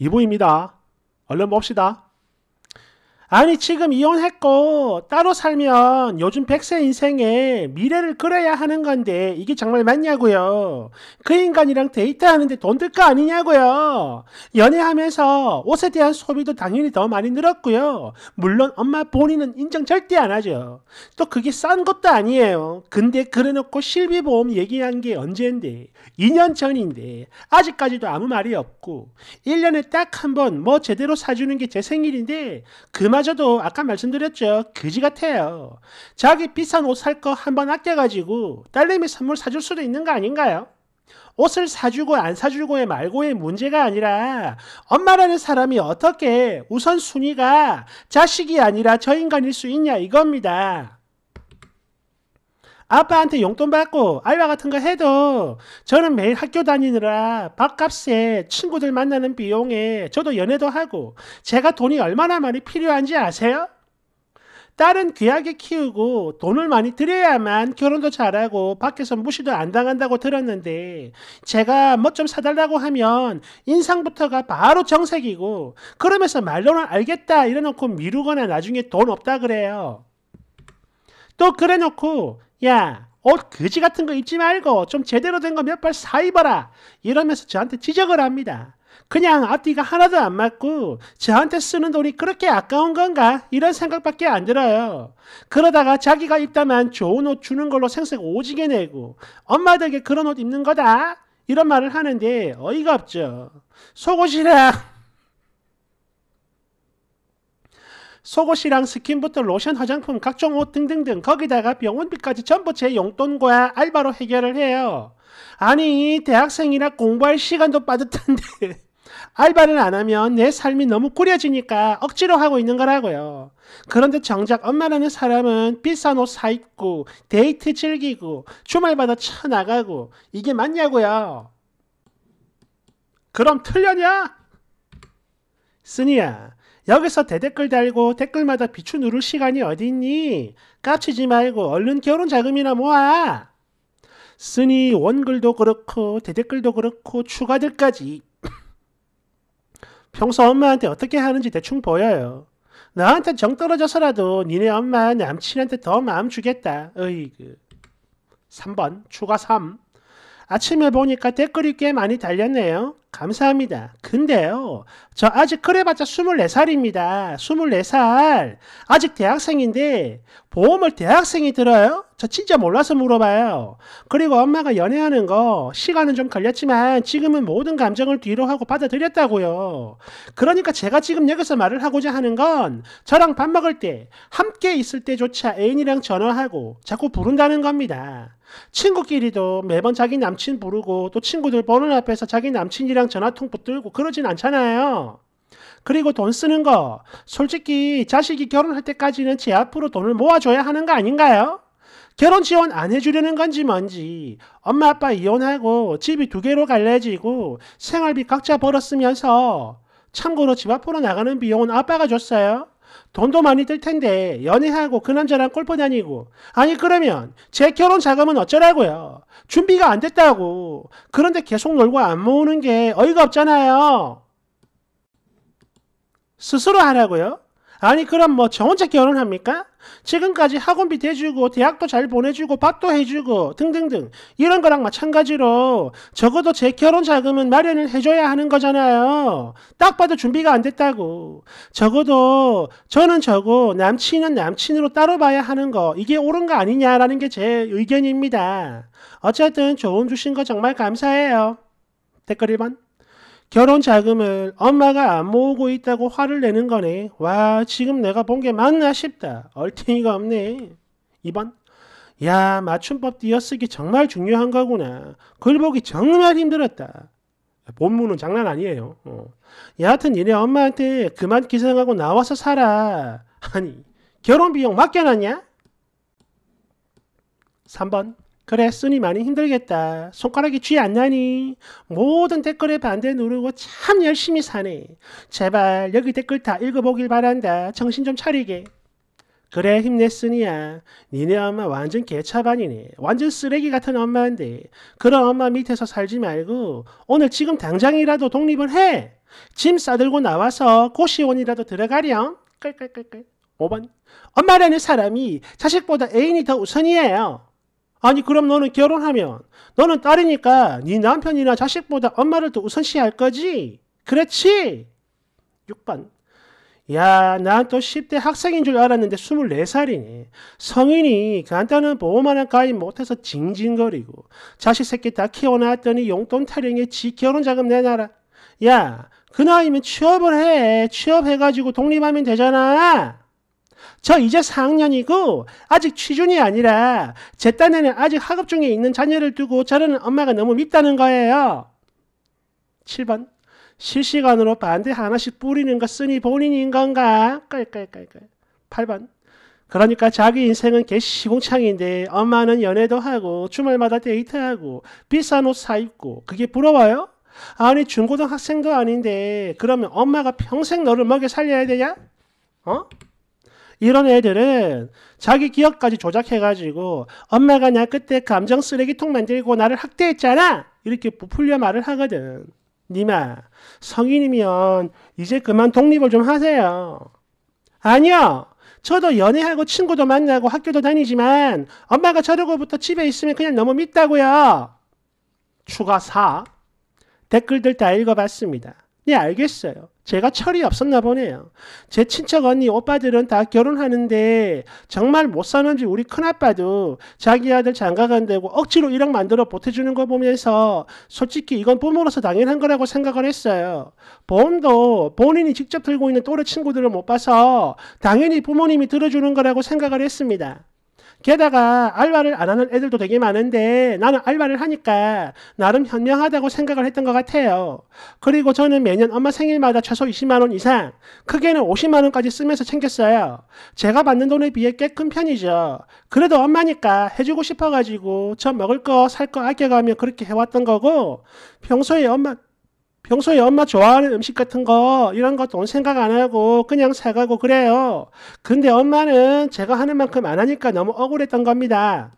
2부입니다. 얼른 봅시다. 아니 지금 이혼했고 따로 살면 요즘 백세 인생에 미래를 그려야 하는 건데 이게 정말 맞냐고요. 그 인간이랑 데이트하는데 돈 들 거 아니냐고요. 연애하면서 옷에 대한 소비도 당연히 더 많이 늘었고요. 물론 엄마 본인은 인정 절대 안 하죠. 또 그게 싼 것도 아니에요. 근데 그래놓고 실비보험 얘기한 게 언젠데 2년 전인데 아직까지도 아무 말이 없고 1년에 딱 한 번 뭐 제대로 사주는 게 제 생일인데 그만 그마저도 아까 말씀드렸죠. 그지 같아요. 자기 비싼 옷 살 거한번 아껴가지고 딸내미 선물 사줄 수도 있는 거 아닌가요? 옷을 사주고 안 사주고의 말고의 문제가 아니라 엄마라는 사람이 어떻게 우선순위가 자식이 아니라 저 인간일 수 있냐 이겁니다. 아빠한테 용돈 받고 알바 같은 거 해도 저는 매일 학교 다니느라 밥값에 친구들 만나는 비용에 저도 연애도 하고 제가 돈이 얼마나 많이 필요한지 아세요? 딸은 귀하게 키우고 돈을 많이 들여야만 결혼도 잘하고 밖에서 무시도 안 당한다고 들었는데 제가 뭐 좀 사달라고 하면 인상부터가 바로 정색이고 그러면서 말로는 알겠다 이래놓고 미루거나 나중에 돈 없다 그래요. 또 그래놓고 야, 옷 그지 같은 거 입지 말고 좀 제대로 된 거 몇 발 사 입어라. 이러면서 저한테 지적을 합니다. 그냥 앞뒤가 하나도 안 맞고 저한테 쓰는 돈이 그렇게 아까운 건가 이런 생각밖에 안 들어요. 그러다가 자기가 입다만 좋은 옷 주는 걸로 생색 오지게 내고 엄마덕에 그런 옷 입는 거다 이런 말을 하는데 어이가 없죠. 속옷이랑 속옷이랑 스킨부터 로션, 화장품, 각종 옷 등등등 거기다가 병원비까지 전부 제 용돈과 알바로 해결을 해요. 아니 대학생이라 공부할 시간도 빠듯한데 알바를 안 하면 내 삶이 너무 꾸려지니까 억지로 하고 있는 거라고요. 그런데 정작 엄마라는 사람은 비싼 옷 사 입고 데이트 즐기고 주말마다 쳐 나가고 이게 맞냐고요. 그럼 틀렸냐? 쓰니야 여기서 대댓글 달고 댓글마다 비추 누를 시간이 어딨니? 깝치지 말고 얼른 결혼 자금이나 모아. 쓰니 원글도 그렇고 대댓글도 그렇고 추가들까지 평소 엄마한테 어떻게 하는지 대충 보여요. 나한테 정 떨어져서라도 니네 엄마 남친한테 더 마음 주겠다. 으이그. 3번 추가 3. 아침에 보니까 댓글이 꽤 많이 달렸네요. 감사합니다. 근데요, 저 아직 그래봤자 24살입니다. 24살. 아직 대학생인데, 보험을 대학생이 들어요? 저 진짜 몰라서 물어봐요. 그리고 엄마가 연애하는 거 시간은 좀 걸렸지만 지금은 모든 감정을 뒤로 하고 받아들였다고요. 그러니까 제가 지금 여기서 말을 하고자 하는 건 저랑 밥 먹을 때 함께 있을 때조차 애인이랑 전화하고 자꾸 부른다는 겁니다. 친구끼리도 매번 자기 남친 부르고 또 친구들 보는 앞에서 자기 남친이랑 전화통 붙들고 그러진 않잖아요. 그리고 돈 쓰는 거 솔직히 자식이 결혼할 때까지는 제 앞으로 돈을 모아줘야 하는 거 아닌가요? 결혼 지원 안 해주려는 건지 뭔지 엄마 아빠 이혼하고 집이 두 개로 갈라지고 생활비 각자 벌었으면서 참고로 집 앞으로 나가는 비용은 아빠가 줬어요. 돈도 많이 들 텐데 연애하고 그 남자랑 골프 다니고 아니 그러면 제 결혼 자금은 어쩌라고요. 준비가 안 됐다고 그런데 계속 놀고 안 모으는 게 어이가 없잖아요. 스스로 하라고요? 아니 그럼 뭐 저 혼자 결혼합니까? 지금까지 학원비 대주고 대학도 잘 보내주고 밥도 해주고 등등등 이런 거랑 마찬가지로 적어도 제 결혼 자금은 마련을 해줘야 하는 거잖아요. 딱 봐도 준비가 안 됐다고. 적어도 저는 저고 남친은 남친으로 따로 봐야 하는 거 이게 옳은 거 아니냐라는 게 제 의견입니다. 어쨌든 좋은 주신 거 정말 감사해요. 댓글 1번. 결혼 자금을 엄마가 안 모으고 있다고 화를 내는 거네. 와, 지금 내가 본 게 맞나 싶다. 얼탱이가 없네. 2번. 야, 맞춤법 띄어쓰기 정말 중요한 거구나. 글 보기 정말 힘들었다. 본문은 장난 아니에요. 어. 여하튼 얘네 엄마한테 그만 기생하고 나와서 살아. 아니, 결혼 비용 맡겨놨냐? 3번. 그래 쓰니 많이 힘들겠다. 손가락이 쥐 안 나니? 모든 댓글에 반대 누르고 참 열심히 사네. 제발 여기 댓글 다 읽어보길 바란다. 정신 좀 차리게. 그래 힘냈으니야. 니네 엄마 완전 개차반이네. 완전 쓰레기 같은 엄마인데 그런 엄마 밑에서 살지 말고 오늘 지금 당장이라도 독립을 해. 짐 싸들고 나와서 고시원이라도 들어가렴. 끌끌끌끌. 5번. 엄마라는 사람이 자식보다 애인이 더 우선이에요. 아니 그럼 너는 결혼하면 너는 딸이니까 네 남편이나 자식보다 엄마를 더 우선시할 거지? 그렇지? 6번 야, 난 또 10대 학생인 줄 알았는데 24살이니. 성인이 간단한 보험 하나 가입 못해서 징징거리고, 자식 새끼 다 키워놨더니 용돈 타령에 지 결혼 자금 내놔라. 야, 그 나이면 취업을 해. 취업해가지고 독립하면 되잖아. 저 이제 4학년이고 아직 취준이 아니라 제 딴에는 아직 학업 중에 있는 자녀를 두고 저러는 엄마가 너무 밉다는 거예요. 7번 실시간으로 반대 하나씩 뿌리는 거 쓰니 본인인 건가? 깔깔깔깔. 8번 그러니까 자기 인생은 개시공창인데 엄마는 연애도 하고 주말마다 데이트하고 비싼 옷 사입고 그게 부러워요? 아니 중고등학생도 아닌데 그러면 엄마가 평생 너를 먹여 살려야 되냐? 어? 이런 애들은 자기 기억까지 조작해가지고 엄마가 나 그때 감정 쓰레기통 만들고 나를 학대했잖아. 이렇게 부풀려 말을 하거든. 니마 성인이면 이제 그만 독립을 좀 하세요. 아니요. 저도 연애하고 친구도 만나고 학교도 다니지만 엄마가 저러고부터 집에 있으면 그냥 너무 밉다고요. 추가 4. 댓글들 다 읽어봤습니다. 네, 알겠어요. 제가 철이 없었나 보네요. 제 친척 언니 오빠들은 다 결혼하는데 정말 못 사는지 우리 큰아빠도 자기 아들 장가 간다고 억지로 1억 만들어 보태주는 거 보면서 솔직히 이건 부모로서 당연한 거라고 생각을 했어요. 보험도 본인이 직접 들고 있는 또래 친구들을 못 봐서 당연히 부모님이 들어주는 거라고 생각을 했습니다. 게다가 알바를 안 하는 애들도 되게 많은데 나는 알바를 하니까 나름 현명하다고 생각을 했던 것 같아요. 그리고 저는 매년 엄마 생일마다 최소 20만원 이상, 크게는 50만원까지 쓰면서 챙겼어요. 제가 받는 돈에 비해 깨큰 편이죠. 그래도 엄마니까 해주고 싶어가지고 저 먹을 거, 살 거 아껴가며 그렇게 해왔던 거고 평소에 엄마, 평소에 엄마 좋아하는 음식 같은 거 이런 것도 생각 안 하고 그냥 사가고 그래요. 근데 엄마는 제가 하는 만큼 안 하니까 너무 억울했던 겁니다.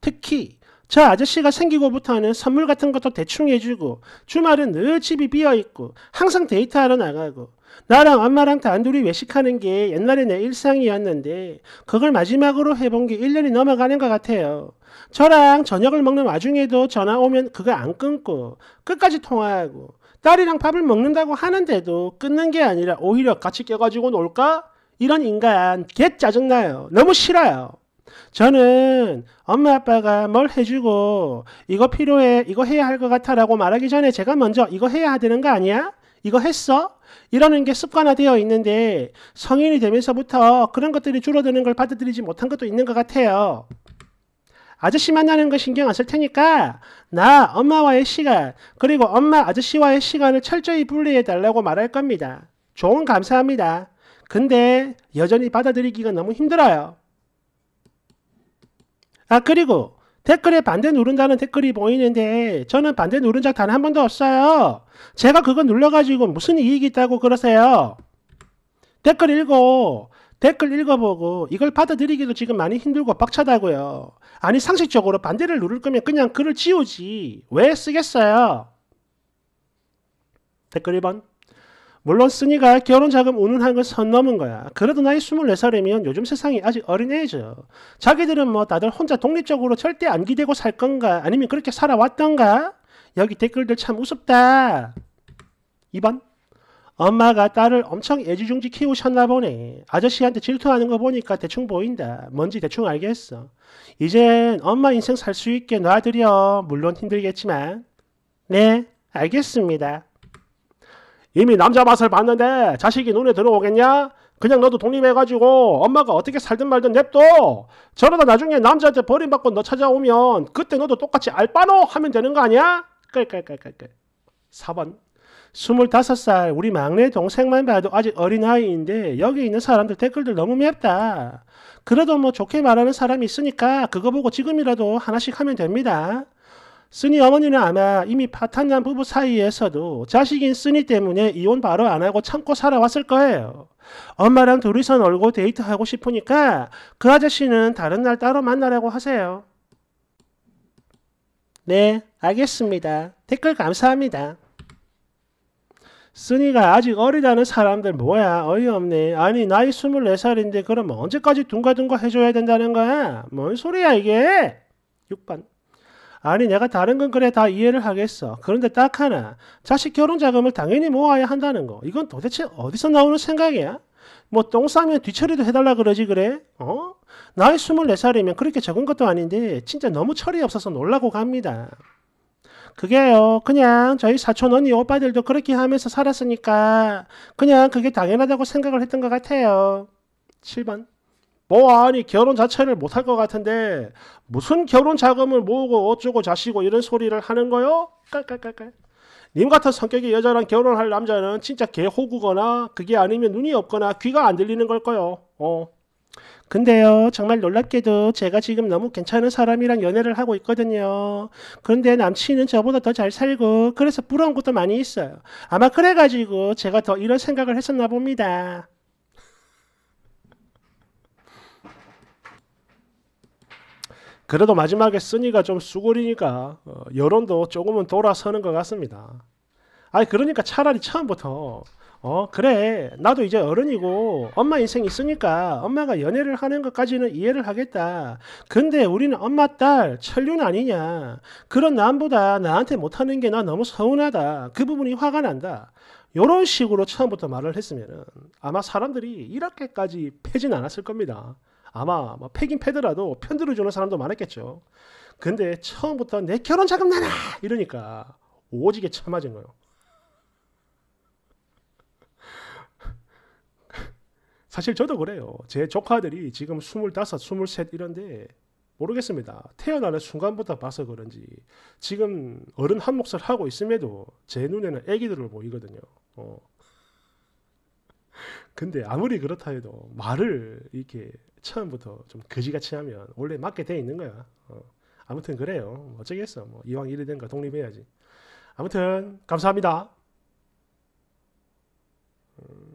특히 저 아저씨가 생기고부터는 선물 같은 것도 대충 해주고 주말은 늘 집이 비어있고 항상 데이트하러 나가고 나랑 엄마랑 단둘이 외식하는 게 옛날에 내 일상이었는데 그걸 마지막으로 해본 게 1년이 넘어가는 것 같아요. 저랑 저녁을 먹는 와중에도 전화 오면 그거 안 끊고 끝까지 통화하고 딸이랑 밥을 먹는다고 하는데도 끊는 게 아니라 오히려 같이 껴가지고 놀까? 이런 인간 개 짜증나요. 너무 싫어요. 저는 엄마 아빠가 뭘 해주고 이거 필요해 이거 해야 할 것 같아라고 말하기 전에 제가 먼저 이거 해야 되는 거 아니야? 이거 했어? 이러는 게 습관화되어 있는데 성인이 되면서부터 그런 것들이 줄어드는 걸 받아들이지 못한 것도 있는 것 같아요. 아저씨 만나는 거 신경 안 쓸 테니까 나 엄마와의 시간 그리고 엄마 아저씨와의 시간을 철저히 분리해 달라고 말할 겁니다. 조언 감사합니다. 근데 여전히 받아들이기가 너무 힘들어요. 아 그리고 댓글에 반대 누른다는 댓글이 보이는데 저는 반대 누른 적 단 한 번도 없어요. 제가 그거 눌러가지고 무슨 이익이 있다고 그러세요. 댓글 읽고 댓글 읽어보고 이걸 받아들이기도 지금 많이 힘들고 빡차다고요. 아니 상식적으로 반대를 누를 거면 그냥 글을 지우지. 왜 쓰겠어요? 댓글 1번. 물론 쓰니가 결혼자금 운운한 걸 선 넘은 거야. 그래도 나이 24살이면 요즘 세상이 아직 어린애죠. 자기들은 뭐 다들 혼자 독립적으로 절대 안 기대고 살 건가? 아니면 그렇게 살아왔던가? 여기 댓글들 참 우습다. 2번. 엄마가 딸을 엄청 애지중지 키우셨나 보네. 아저씨한테 질투하는 거 보니까 대충 보인다. 뭔지 대충 알겠어. 이젠 엄마 인생 살 수 있게 놔드려. 물론 힘들겠지만. 네, 알겠습니다. 이미 남자 맛을 봤는데 자식이 눈에 들어오겠냐? 그냥 너도 독립해가지고 엄마가 어떻게 살든 말든 냅둬. 저러다 나중에 남자한테 버림받고 너 찾아오면 그때 너도 똑같이 알바노 하면 되는 거 아니야? 끌끌끌끌끌. 4번. 2 5살 우리 막내 동생만 봐도 아직 어린아이인데 여기 있는 사람들 댓글들 너무 맵다. 그래도 뭐 좋게 말하는 사람이 있으니까 그거 보고 지금이라도 하나씩 하면 됩니다. 쓰니 어머니는 아마 이미 파탄난 부부 사이에서도 자식인 쓰니 때문에 이혼 바로 안 하고 참고 살아왔을 거예요. 엄마랑 둘이서 놀고 데이트하고 싶으니까 그 아저씨는 다른 날 따로 만나라고 하세요. 네, 알겠습니다. 댓글 감사합니다. 쓰니가 아직 어리다는 사람들 뭐야 어이없네 아니 나이 24살인데 그럼 언제까지 둥가둥가 해줘야 된다는 거야 뭔 소리야 이게 6번 아니 내가 다른 건 그래 다 이해를 하겠어 그런데 딱 하나 자식 결혼 자금을 당연히 모아야 한다는 거 이건 도대체 어디서 나오는 생각이야 뭐 똥 싸면 뒤처리도 해달라 그러지 그래 어 나이 24살이면 그렇게 적은 것도 아닌데 진짜 너무 철이 없어서 놀라고 갑니다 그게요. 그냥 저희 사촌 언니 오빠들도 그렇게 하면서 살았으니까 그냥 그게 당연하다고 생각을 했던 것 같아요. 7번. 뭐 아니 결혼 자체를 못할 것 같은데 무슨 결혼 자금을 모으고 어쩌고 자시고 이런 소리를 하는 거요? 깔깔깔깔. 님 같은 성격의 여자랑 결혼할 남자는 진짜 개호구거나 그게 아니면 눈이 없거나 귀가 안 들리는 걸 거요. 어. 근데요, 정말 놀랍게도 제가 지금 너무 괜찮은 사람이랑 연애를 하고 있거든요. 그런데 남친은 저보다 더 잘 살고, 그래서 부러운 것도 많이 있어요. 아마 그래가지고 제가 더 이런 생각을 했었나 봅니다. 그래도 마지막에 쓰니가 좀수고리니까 어, 여론도 조금은 돌아서는 것 같습니다. 아니 그러니까 차라리 처음부터 어 그래 나도 이제 어른이고 엄마 인생 있으니까 엄마가 연애를 하는 것까지는 이해를 하겠다 근데 우리는 엄마 딸 천륜 아니냐 그런 남보다 나한테 못하는 게 나 너무 서운하다 그 부분이 화가 난다 요런 식으로 처음부터 말을 했으면 아마 사람들이 이렇게까지 패진 않았을 겁니다 아마 뭐 패긴 패더라도 편들어주는 사람도 많았겠죠 근데 처음부터 내 결혼 자금 내라 이러니까 오지게 참아진 거예요 사실 저도 그래요. 제 조카들이 지금 25, 23 이런데 모르겠습니다. 태어나는 순간부터 봐서 그런지 지금 어른 한 몫을 하고 있음에도 제 눈에는 애기들을 보이거든요. 어. 근데 아무리 그렇다 해도 말을 이렇게 처음부터 좀 거지같이 하면 원래 맞게 돼 있는 거야. 어. 아무튼 그래요. 뭐 어쩌겠어. 뭐 이왕 이래 된거 독립해야지. 아무튼 감사합니다. 음.